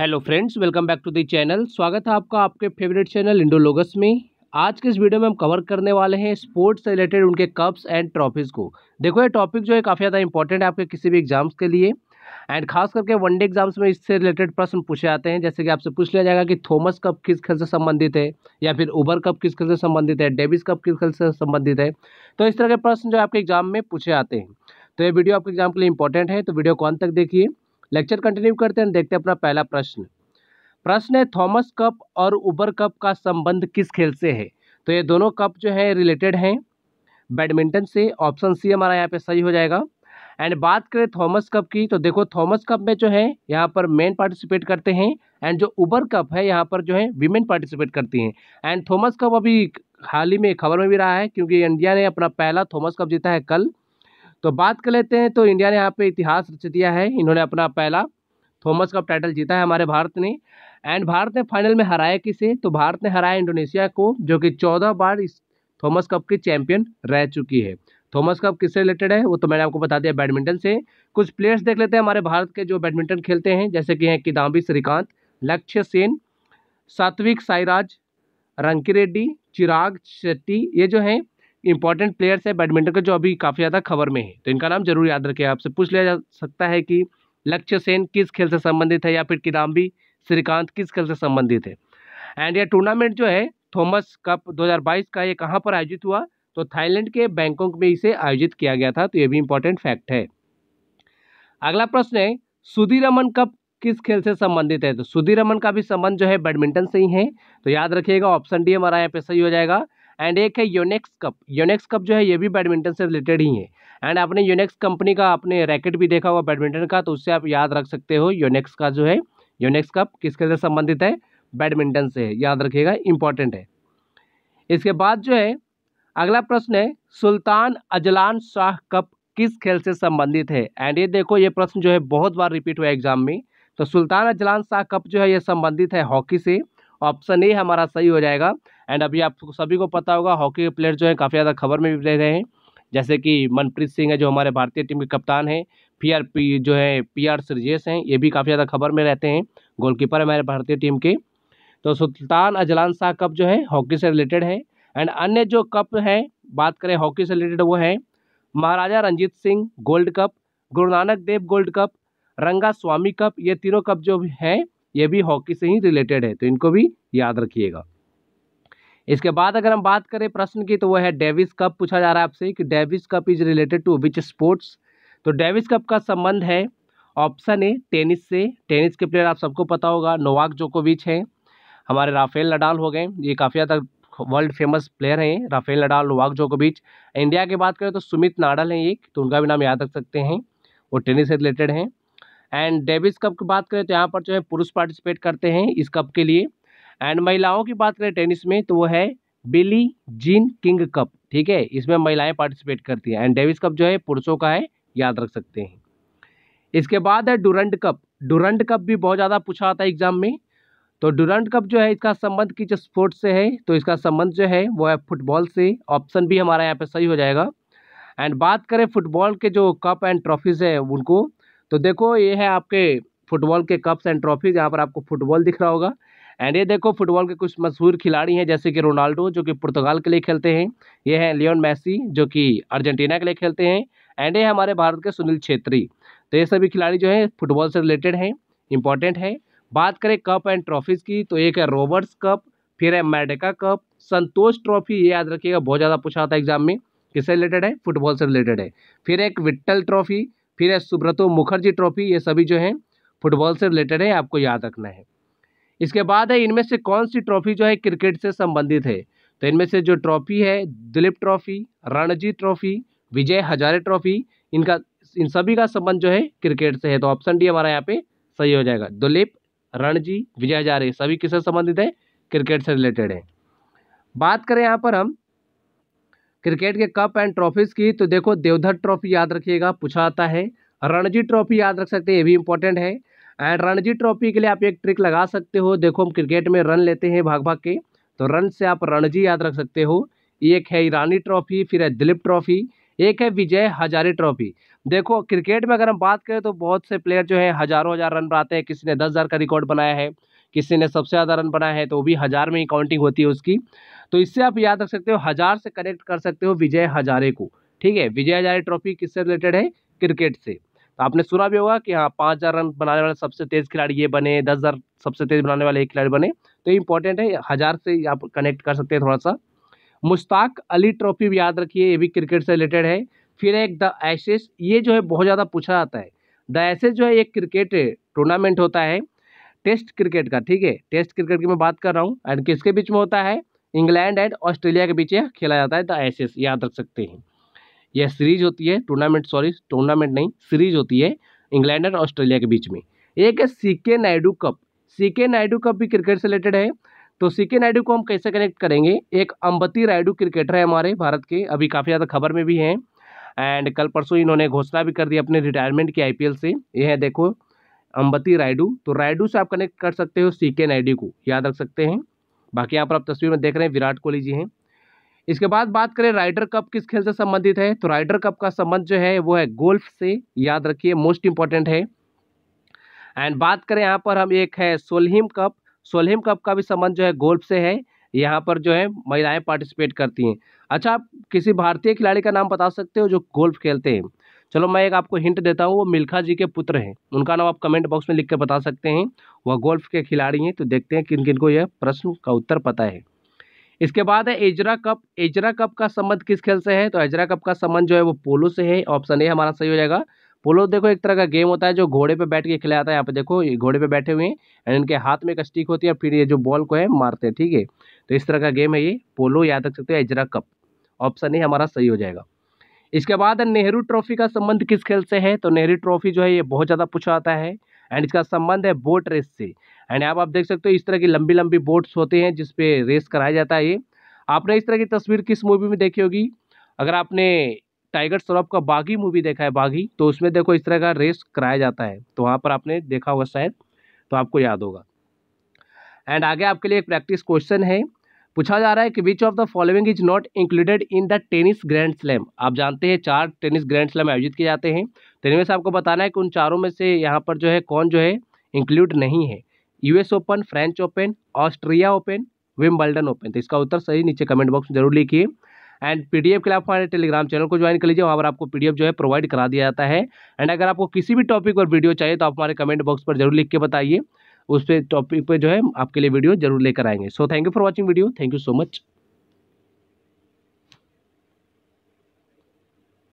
hello friends welcome back to the channel स्वागत है आपका आपके फेवरेट चैनल इंडोलोगस में आज के इस वीडियो में हम कवर करने वाले हैं स्पोर्ट्स से रिलेटेड उनके कप्स एंड ट्रॉफीज़ को देखो ये टॉपिक जो है काफ़ी ज़्यादा इंपॉर्टेंट है आपके किसी भी एग्जाम्स के लिए एंड खास करके वनडे एग्जाम्स में इससे रिलेटेड प्रश्न पूछे जाते हैं जैसे कि आपसे पूछ लिया जाएगा कि थॉमस कप किस खेल से संबंधित है या फिर उबर कप किस खेल से संबंधित है डेविस कप किस खेल से संबंधित है तो इस तरह के प्रश्न जो आपके एग्जाम में पूछे जाते हैं तो ये वीडियो आपके एग्जाम के लिए इंपॉर्टेंट है तो वीडियो को अंत तक देखिए लेक्चर कंटिन्यू करते हैं देखते हैं अपना पहला प्रश्न प्रश्न है थॉमस कप और उबर कप का संबंध किस खेल से है तो ये दोनों कप जो है रिलेटेड हैं बैडमिंटन से ऑप्शन सी हमारा यहाँ पे सही हो जाएगा एंड बात करें थॉमस कप की तो देखो थॉमस कप में जो है यहाँ पर मेन पार्टिसिपेट करते हैं एंड जो उबर कप है यहाँ पर जो है वीमेन पार्टिसिपेट करती हैं एंड थॉमस कप अभी हाल ही में खबर में भी रहा है क्योंकि इंडिया ने अपना पहला थॉमस कप जीता है कल तो बात कर लेते हैं तो इंडिया ने यहाँ पे इतिहास रच दिया है इन्होंने अपना पहला थॉमस कप टाइटल जीता है हमारे भारत ने एंड भारत ने फाइनल में हराया किसे तो भारत ने हराया इंडोनेशिया को जो कि चौदह बार इस थॉमस कप की चैंपियन रह चुकी है थॉमस कप किससे रिलेटेड है वो तो मैंने आपको बता दिया बैडमिंटन से कुछ प्लेयर्स देख लेते हैं हमारे भारत के जो बैडमिंटन खेलते हैं जैसे कि हैं किदाम्बी श्रीकांत लक्ष्य सेन सात्विक साईराज रंकी रेड्डी चिराग शेट्टी ये जो हैं इंपॉर्टेंट प्लेयर्स है बैडमिंटन का जो अभी काफ़ी ज़्यादा खबर में है तो इनका नाम जरूर याद रखें आपसे पूछ लिया जा सकता है कि लक्ष्य सेन किस खेल से संबंधित है या फिर किदाम्बी श्रीकांत किस खेल से संबंधित है एंड यह टूर्नामेंट जो है थॉमस कप 2022 का ये कहाँ पर आयोजित हुआ तो थाईलैंड के बैंकॉक में इसे आयोजित किया गया था तो ये भी इंपॉर्टेंट फैक्ट है अगला प्रश्न है सुधीरमन कप किस खेल से संबंधित है तो सुधीरमन का भी संबंध जो है बैडमिंटन से ही है तो याद रखिएगा ऑप्शन डी हमारा यहाँ पे सही हो जाएगा एंड एक है योनेक्स कप योनेक्स कप जो है ये भी बैडमिंटन से रिलेटेड ही है एंड आपने योनेक्स कंपनी का आपने रैकेट भी देखा होगा बैडमिंटन का तो उससे आप याद रख सकते हो योनेक्स का जो है योनेक्स कप किसके से संबंधित है बैडमिंटन से है याद रखिएगा इंपॉर्टेंट है इसके बाद जो है अगला प्रश्न है सुल्तान अजलान शाह कप किस खेल से संबंधित है एंड ये देखो ये प्रश्न जो है बहुत बार रिपीट हुआ एग्जाम में तो सुल्तान अजलान शाह कप जो है ये संबंधित है हॉकी से ऑप्शन ए हमारा सही हो जाएगा एंड अभी आप सभी को पता होगा हॉकी के प्लेयर जो है काफ़ी ज़्यादा खबर में भी रह रहे हैं जैसे कि मनप्रीत सिंह है जो हमारे भारतीय टीम के कप्तान हैं पी आर पी जो है पी आर सृजेश हैं ये भी काफ़ी ज़्यादा खबर में रहते हैं गोलकीपर है हमारे भारतीय टीम के तो सुल्तान अजलान शाह कप जो है हॉकी से रिलेटेड है एंड अन्य जो कप हैं बात करें हॉकी से रिलेटेड वो हैं महाराजा रंजीत सिंह गोल्ड कप गुरु नानक देव गोल्ड कप रंगा स्वामी कप ये तीनों कप जो हैं ये भी हॉकी से ही रिलेटेड है तो इनको भी याद रखिएगा इसके बाद अगर हम बात करें प्रश्न की तो वो है डेविस कप पूछा जा रहा है आपसे कि Davis cup is related to which sports तो डेविस कप का संबंध है ऑप्शन ए टेनिस से टेनिस के प्लेयर आप सबको पता होगा नोवाक जोकोविच हैं हमारे राफेल नडाल हो गए ये काफ़ी ज़्यादा वर्ल्ड फेमस प्लेयर हैं राफेल नडाल नोवाक जोकोविच इंडिया की बात करें तो सुमित नाडल हैं एक तो उनका भी नाम याद रख सकते हैं वो टेनिस से रिलेटेड हैं एंड डेविस कप की बात करें तो यहाँ पर जो है पुरुष पार्टिसिपेट करते हैं इस कप के लिए एंड महिलाओं की बात करें टेनिस में तो वो है बिली जीन किंग कप ठीक है इसमें महिलाएं पार्टिसिपेट करती हैं एंड डेविस कप जो है पुरुषों का है याद रख सकते हैं इसके बाद है डुरंट कप डुरंड कप भी बहुत ज़्यादा पूछा आता है एग्जाम में तो डुरंट कप जो है इसका संबंध किस स्पोर्ट्स से है तो इसका संबंध जो है वो है फुटबॉल से ऑप्शन भी हमारा यहाँ पे सही हो जाएगा एंड बात करें फुटबॉल के जो कप एंड ट्रॉफीज़ है उनको तो देखो ये है आपके फुटबॉल के कप्स एंड ट्रॉफीज़ यहाँ पर आपको फुटबॉल दिख रहा होगा एंड ये देखो फुटबॉल के कुछ मशहूर खिलाड़ी हैं जैसे कि रोनाल्डो जो कि पुर्तगाल के लिए खेलते हैं ये हैं लियोन मैसी जो कि अर्जेंटीना के लिए खेलते हैं एंड ये हमारे भारत के सुनील छेत्री तो ये सभी खिलाड़ी जो है फुटबॉल से रिलेटेड हैं इंपॉर्टेंट है बात करें कप एंड ट्रॉफीज़ की तो एक है रोबर्ट्स कप फिर है मेडिका कप संतोष ट्रॉफी ये याद रखिएगा बहुत ज़्यादा पूछा था एग्जाम में किससे रिलेटेड है फुटबॉल से रिलेटेड है फिर एक विट्टल ट्रॉफी फिर है सुब्रतो मुखर्जी ट्रॉफी ये सभी जो हैं फुटबॉल से रिलेटेड है आपको याद रखना है इसके बाद है इनमें से कौन सी ट्रॉफी जो है क्रिकेट से संबंधित है तो इनमें से जो ट्रॉफी है Dilip trophy Ranji trophy Vijay Hazare trophy इनका इन सभी का संबंध जो है क्रिकेट से है तो ऑप्शन डी हमारा यहाँ पे सही हो जाएगा दिलीप रणजी विजय हजारे सभी किससे संबंधित है क्रिकेट से रिलेटेड है बात करें यहाँ पर हम क्रिकेट के कप एंड ट्रॉफीज़ की तो देखो देवधर ट्रॉफी याद रखिएगा पूछा आता है रणजी ट्रॉफी याद रख सकते हैं ये भी इंपॉर्टेंट है एंड रणजी ट्रॉफी के लिए आप एक ट्रिक लगा सकते हो देखो हम क्रिकेट में रन लेते हैं भाग भाग के तो रन से आप रणजी याद रख सकते हो एक है ईरानी ट्रॉफी फिर है दिलीप ट्रॉफी एक है विजय हजारे ट्रॉफी देखो क्रिकेट में अगर हम बात करें तो बहुत से प्लेयर जो है हज़ारों हज़ार रन बनाते हैं किसी ने दस हज़ार का रिकॉर्ड बनाया है किसी ने सबसे ज़्यादा रन बनाया है तो वो भी हज़ार में ही काउंटिंग होती है उसकी तो इससे आप याद रख सकते हो हज़ार से कनेक्ट कर सकते हो विजय हजारे को ठीक है विजय हजारे ट्रॉफी किससे रिलेटेड है क्रिकेट से तो आपने सुना भी होगा कि हाँ पाँच हज़ार रन बनाने वाले सबसे तेज़ खिलाड़ी ये बने दस हज़ार सबसे तेज़ बनाने वाले एक खिलाड़ी बने तो इंपॉर्टेंट है हज़ार से आप कनेक्ट कर सकते हैं थोड़ा सा मुश्ताक अली ट्रॉफी भी याद रखिए ये भी क्रिकेट से रिलेटेड है फिर एक द एशेस ये जो है बहुत ज़्यादा पूछा जाता है द एशेस जो है एक क्रिकेट टूर्नामेंट होता है टेस्ट क्रिकेट का ठीक है टेस्ट क्रिकेट की मैं बात कर रहा हूँ एंड किसके बीच में होता है इंग्लैंड एंड ऑस्ट्रेलिया के बीच खेला जाता है द एशेस याद रख सकते हैं यह सीरीज होती है टूर्नामेंट सॉरी टूर्नामेंट नहीं सीरीज होती है इंग्लैंड और ऑस्ट्रेलिया के बीच में एक है सी K Naidu cup C K Naidu cup भी क्रिकेट से रिलेटेड है तो सी के नायडू को हम कैसे कनेक्ट करेंगे एक अम्बती रायडू क्रिकेटर है हमारे भारत के अभी काफ़ी ज़्यादा खबर में भी हैं एंड कल परसों इन्होंने घोषणा भी कर दी अपने रिटायरमेंट की आईपीएल से ये है देखो अम्बती रायडू तो रायडू से आप कनेक्ट कर सकते हो सी के नायडू को याद रख सकते हैं बाकी यहाँ पर आप तस्वीर में देख रहे हैं विराट कोहली जी हैं इसके बाद बात करें राइडर कप किस खेल से संबंधित है तो राइडर कप का संबंध जो है वो है गोल्फ से याद रखिए मोस्ट इंपॉर्टेंट है एंड बात करें यहाँ पर हम एक है सोलहिम कप सोलहिम कप का भी संबंध जो है गोल्फ से है यहाँ पर जो है महिलाएं पार्टिसिपेट करती हैं अच्छा आप किसी भारतीय खिलाड़ी का नाम बता सकते हो जो गोल्फ खेलते हैं चलो मैं एक आपको हिंट देता हूँ वो मिल्खा जी के पुत्र हैं उनका नाम आप कमेंट बॉक्स में लिख कर बता सकते हैं वह गोल्फ के खिलाड़ी हैं तो देखते हैं किन किन को यह प्रश्न का उत्तर पता है इसके बाद है एजरा कप एजरा कप का संबंध किस खेल से है तो एजरा कप का संबंध जो है वो पोलो से है ऑप्शन ए हमारा सही हो जाएगा पोलो देखो एक तरह का गेम होता है जो घोड़े पे बैठ के खेला जाता है यहाँ पे देखो ये घोड़े पे बैठे हुए हैं एंड इनके हाथ में एक स्टिक होती है फिर ये जो बॉल को है मारते हैं ठीक है तो इस तरह का गेम है ये पोलो याद रख सकते हो एजरा कप ऑप्शन ए हमारा सही हो जाएगा इसके बाद नेहरू ट्रॉफी का संबंध किस खेल से है तो नेहरू ट्रॉफी जो है ये बहुत ज़्यादा पूछा आता है एंड इसका संबंध है बोट रेस से एंड आप, आप देख सकते हो इस तरह की लंबी लंबी बोट्स होते हैं जिसपे रेस कराया जाता है ये आपने इस तरह की तस्वीर किस मूवी में देखी होगी अगर आपने टाइगर श्रॉफ का बागी मूवी देखा है बागी तो उसमें देखो इस तरह का रेस कराया जाता है तो वहाँ पर आपने देखा होगा शायद तो आपको याद होगा एंड आगे आपके लिए एक प्रैक्टिस क्वेश्चन है पूछा जा रहा है कि which of the following is not included in the tennis grand slam आप जानते हैं चार टेनिस ग्रैंड स्लैम आयोजित किए जाते हैं तो इनमें से आपको बताना है कि उन चारों में से यहाँ पर जो है कौन जो है इंक्लूड नहीं है US open French open Austria open Wimbledon open तो इसका उत्तर सही नीचे कमेंट बॉक्स में जरूर लिखिए एंड पीडीएफ के लिए आप हमारे टेलीग्राम चैनल को ज्वाइन कर लीजिए वहाँ पर आपको पीडीएफ जो है प्रोवाइड करा दिया जाता है एंड अगर आपको किसी भी टॉपिक पर वीडियो चाहिए तो आप हमारे कमेंट बॉक्स पर जरूर लिख के बताइए उस पर टॉपिक पर जो है आपके लिए वीडियो जरूर लेकर आएंगे so thank you for watching video thank you so much